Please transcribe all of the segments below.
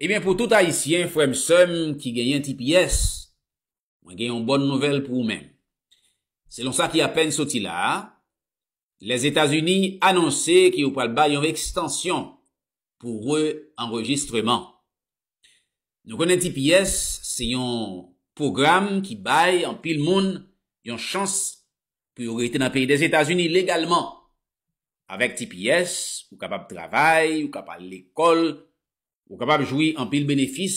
Ebyen eh pou tout haisyen fwèm sèm ki gèyen TPS, mwen gèyen yon bon nouvel pou ou men. Selon sa ki apen soti la, les Etats-Unis annonse ki ou pal bay yon re-extansyon pou re-enregistreman. Nou konen TPS, se yon program ki bay an pil moun yon chans pou yon re-extansyon na piyè des Etats-Unis legalman. Awek TPS, ou kapap travay, ou kapap l'ekol. Ou kapab jouy anpil benefis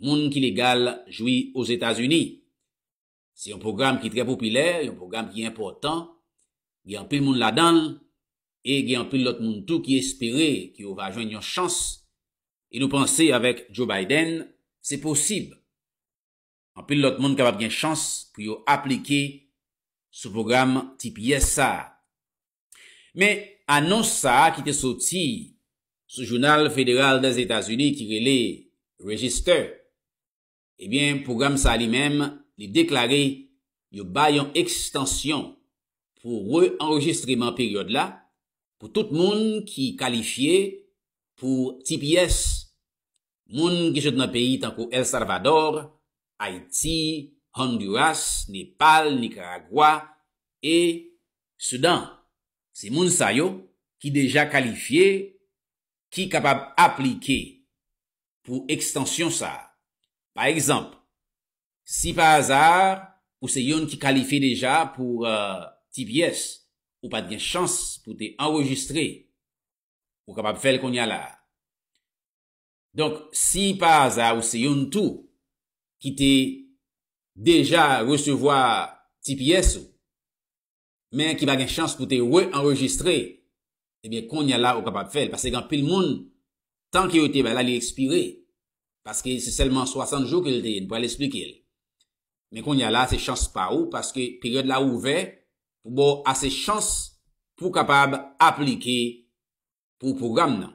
moun ki legal jouy os Etats-Unis. Se yon program ki tre populer, yon program ki important, ge anpil moun la dan, e ge anpil lot moun tou ki espere ki yo va ajoin yon chans, e nou panse avèk Joe Biden, se posib. Anpil lot moun kapab gen chans pou yo aplike sou program tipi Yessa. Me, anons sa ki te soti, sou jounal federal des Etats-Unis ki re le registre, ebyen, eh program sa li mem li deklare yo bayon ekstansyon pou re-enregistreman peryode la pou tout moun ki kalifiye pou TPS moun ki jote nan peyi tankou El Salvador, Haiti, Honduras, Nepal, Nicaragua e Sudan. Se moun sa yo ki deja kalifiye ki kapab aplike pou ekstansyon sa. Par exemple, si pa azar ou se yon ki kalife deja pou euh, TPS, ou pa gen chans pou te enregistre ou kapab fel kon ya la. Donk, si pa azar ou se yon tou ki te deja resevoa TPS, men ki pa gen chans pou te reenregistre, Ebyen kon yal la ou kapab fel. Pase gen, pil moun, tan ki yo te bala li ekspire. Pase ki se selman 60 jou ki yo te ye, nou po al explike. Men kon yal la, se chans pa ou, pase ki period la ou ve, pou bo ase chans pou kapab aplike pou program nan.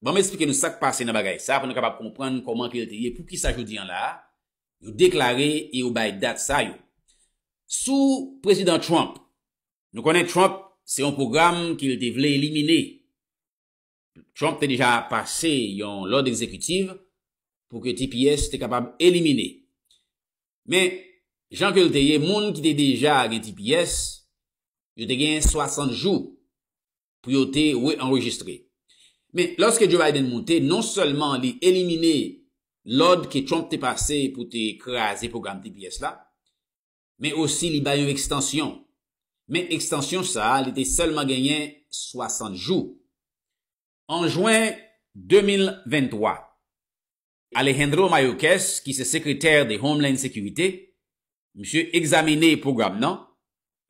Bon, me explike nou sak pase nan bagay. Sa, pou nou kapab kompran koman ki yo te ye, pou ki sa jodi an la, nou deklare, e ou bay dat sa yo. Sou prezident Trump, nou konen Trump, Se yon program ki li te vle elimine, Trump te deja pase yon lode ekzekutiv pou ke TPS te kapab elimine. Men, jan ke li te ye moun ki te deja gen TPS, li te gen 60 jou pou yo te we enregistre. Men, loske Joe Biden moun te, non selman li elimine lode ki Trump te pase pou te krease program TPS la, men osi li bayou ekstansyon men ekstansyon sa, li te selman genyen 60 jou. An jwen 2023, Alejandro Mayokes, ki se sekretèr de Homeland Sécurité, msye examinè program nan,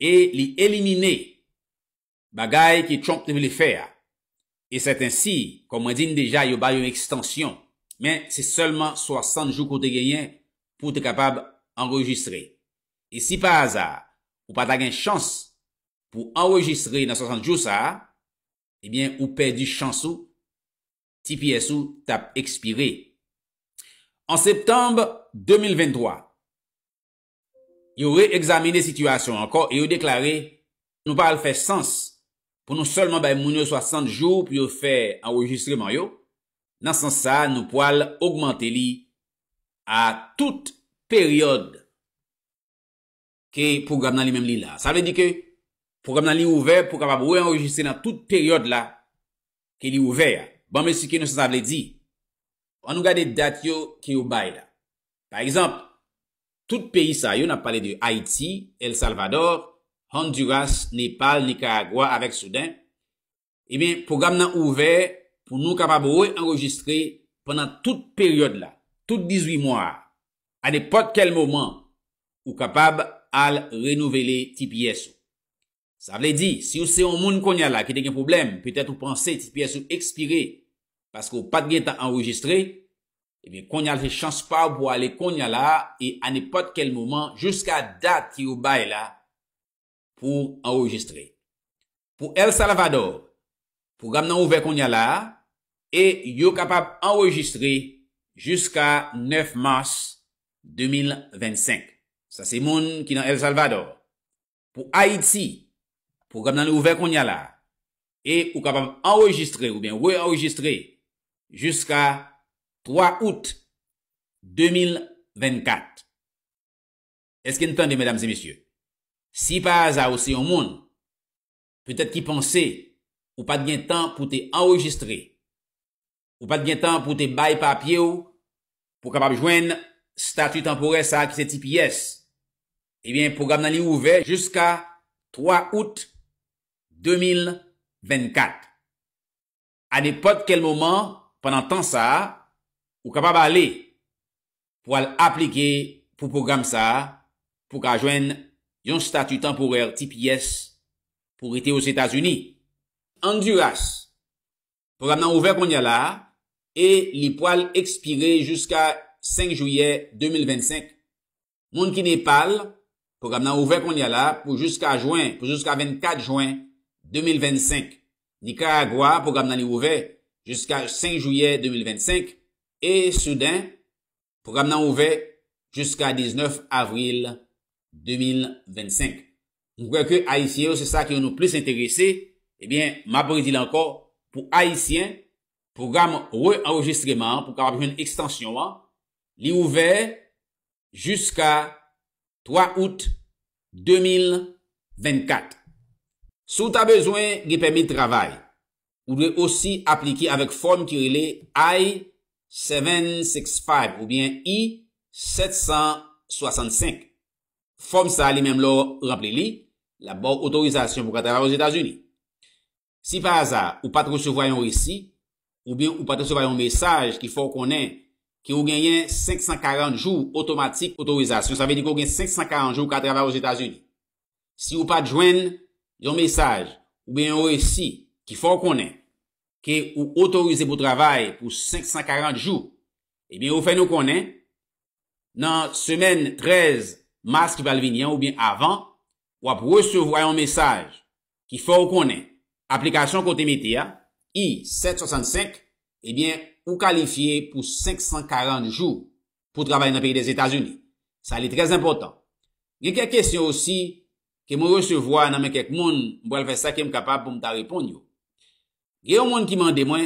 e li elimine bagay ki Trump te vilifè a. E set ansi, kon mwen din deja yo bayon ekstansyon, men se selman 60 jou kote genyen pou te kapab anregistre. E si pa azar, ou pa ta gen chans, pou enrejistre nan 60 jou sa, ebyen ou pe di chansou, ti piye sou tap ekspire. An septembe 2023, yo re-examine situasyon anko, yo deklare, nou pa al fe sens, pou nou solman bay moun yo 60 jou, pou yo fe enrejistre man yo, nan sens sa, nou pa al augmente li, a tout peryode, ki pou gam nan li men li la. Sa ve di ke, Program nan li ouver pou kapab wè enregistre nan tout peryode la ki li ouver. Bon, mè si ki nou se sa vle di, an nou gade dat yo ki yo bay la. Par exemple, tout peyi sa yo nan pale de Haiti, El Salvador, Honduras, Nepal, Nicaragua, avèk soudan, e bè, program nan ouver pou nou kapab wè enregistre penan tout peryode la, tout 18 mwa, an epak kel moman ou kapab al renouvele tipi yeso. Sa vle di, si ou se yon moun konya la ki dek yon problem, petet ou panse ti piye sou ekspire, paske ou pat gen tan enregistre, ebyen konya la se chans pa ou pou ale konya la, e anepot kel mouman, jiska dat ki ou bay la, pou enregistre. Pou El Salvador, pou gam nan ouve konya la, e yo kapap enregistre, jiska 9 mars 2025. Sa se moun ki nan El Salvador. Pou Haiti, pou gam nan li ouve kon nye la, e ou kapam enregistre ou bien wè enregistre jusqu'a 3 out 2024. Eske n'pande, mèdames et messieurs, si pa aza ou se yon moun, pwetèd ki ponse ou pa d'gen tan pou te enregistre, ou pa d'gen tan pou te bay papye ou pou kapam jwen statu tempore sa ki se tip yes, e eh bien pou gam nan li ouve jusqu'a 3 out 2024. 2024. An epote kel moman, panan tan sa, ou kapab ale, pou al aplike pou program sa, pou ka jwen yon statu temporel tipi S, pou ite ou S Etats-Unis. An duras, program nan ouver kon yala, e li pou al ekspire jiska 5 Jouyè, 2025. Moun ki Nepal, program nan ouver kon yala, pou jiska 24 Jouyè, Nika Agwa pou gam nan li ouve Juska 5 Jouyè 2025 E Soudan pou gam nan ouve Juska 19 Avril 2025 Nou kwa ke Haitien, se sa ki yon nou plus interese Ebyen, eh mabri di lankor Pou Haitien, pou gam re-enregistreman Pou kabri yon ekstansyon Li ouve Juska 3 Out 2024 Sou ta bezwen ge peme trabay, ou dwe osi apliki avek form ki re le I-765 ou bien I-765. Form sa li mem lo, rappele li, la bo autorizasyon pou katravar os Etats-Unis. Si pa azar, ou patre souvoyon risi, ou bien ou patre souvoyon mesaj ki fò konen ki ou genyen 540 jou automatik autorizasyon. Sa ve di kon genyen 540 jou katravar os Etats-Unis. Si ou patre jwen yon mesaj ou bien ou esi ki fò konen ke ou otorize pou travay pou 540 jou, e bien ou fè nou konen nan semen 13 maski balvinian ou bien avan, wap wè se voy yon mesaj ki fò konen aplikasyon konti metea I-765 e bien ou kalifiye pou 540 jou pou travay nan pays des Etats-Unis. Sa li trèz important. Genkè kèsyon osi ke mwen recevwa nan men kek moun, mwen fè sa kem kapab pou mta repon yo. Ge yon moun ki mwen demwen,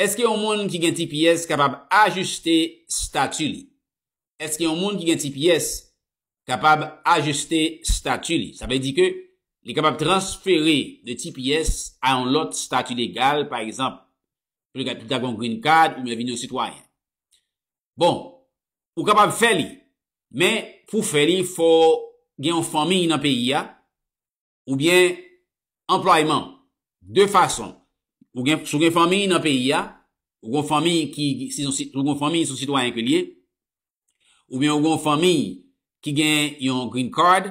eske yon moun ki gen TPS kapab ajuste statu li? Eske yon moun ki gen TPS kapab ajuste statu li? Sa ve di ke, li kapab transfere de TPS an lot statu legal, par exemple, pou le kat pita kon green card, ou me vini ou sitwayen. Bon, ou kapab fè li, men pou fè li, fò, gen yon fami nan peyi ya, ou bien, employman, de fason, sou gen fami nan peyi ya, ou gen fami sou sitwa yon kliye, ou gen yon fami, ki gen yon green card,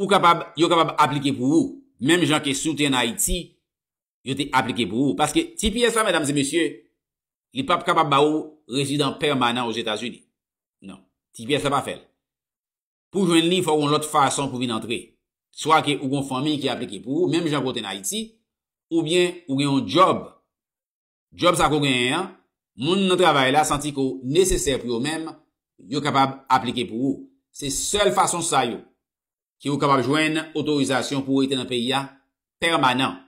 yon kapab aplike pou ou, menm jan ke sou te yon Haiti, yon te aplike pou ou, paske, ti piye sa, mesdames et messieurs, li pap kapab ba ou, rezidant permanent ou Jeta Jouni, nan, ti piye sa pa fel, nan, pou jwen li fwa kon lot fwa son pou vin antre. Soa ke ou kon fwa mi ki aplike pou ou, menm jan kote nan iti, ou bien ou gen yon job. Job sa kon gen yon, moun nan travay la santi ko neseser pou yo menm, yo kapab aplike pou ou. Se sol fwa son sa yo, ki yo kapab jwen otorizasyon pou ou ite nan peya permanent.